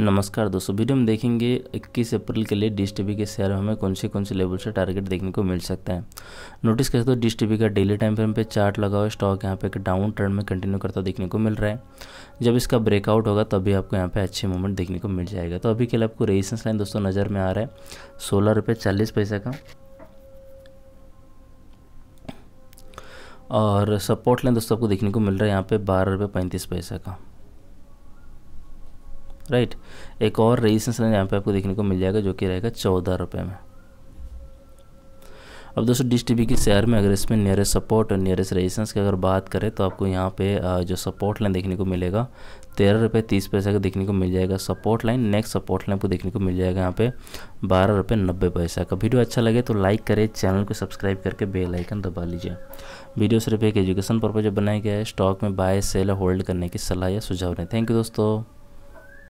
नमस्कार दोस्तों वीडियो में देखेंगे 21 अप्रैल के लिए डिश टीवी के शेयर में हमें कौन से कौन से लेवल से टारगेट देखने को मिल सकता है नोटिस करते हो डिश टीवी का डेली टाइम फ्रेम पे चार्ट लगा हुआ स्टॉक यहाँ पे एक डाउन ट्रेंड में कंटिन्यू करता देखने को मिल रहा है जब इसका ब्रेकआउट होगा तभी आपको यहाँ पे अच्छे मूवमेंट देखने को मिल जाएगा तो अभी के लिए आपको रेजिस्टेंस लाइन दोस्तों नज़र में आ रहा है सोलह रुपये चालीस पैसा का और सपोर्ट लाइन दोस्तों आपको देखने को मिल रहा है यहाँ पे बारह रुपये पैंतीस पैसे का राइट एक और रेजिस्टेंस लाइन यहाँ पे आपको देखने को मिल जाएगा जो कि रहेगा चौदह रुपये में अब दोस्तों डिश के शेयर में अगर इसमें नियरेस्ट सपोर्ट और नियरेस्ट रेजिस्टेंस की अगर बात करें तो आपको यहाँ पे जो सपोर्ट लाइन देखने को मिलेगा तेरह रुपये तीस पैसे का देखने को मिल जाएगा support line next support line को देखने को मिल जाएगा यहाँ पे बारह रुपये नब्बे पैसा का वीडियो अच्छा लगे तो लाइक करें चैनल को सब्सक्राइब करके बेल आइकन दबा लीजिए वीडियो सिर्फ एक एजुकेशन पर्पज बनाया गया है स्टॉक में बाय सेल होल्ड करने की सलाह या सुझाव रहे थैंक यू दोस्तों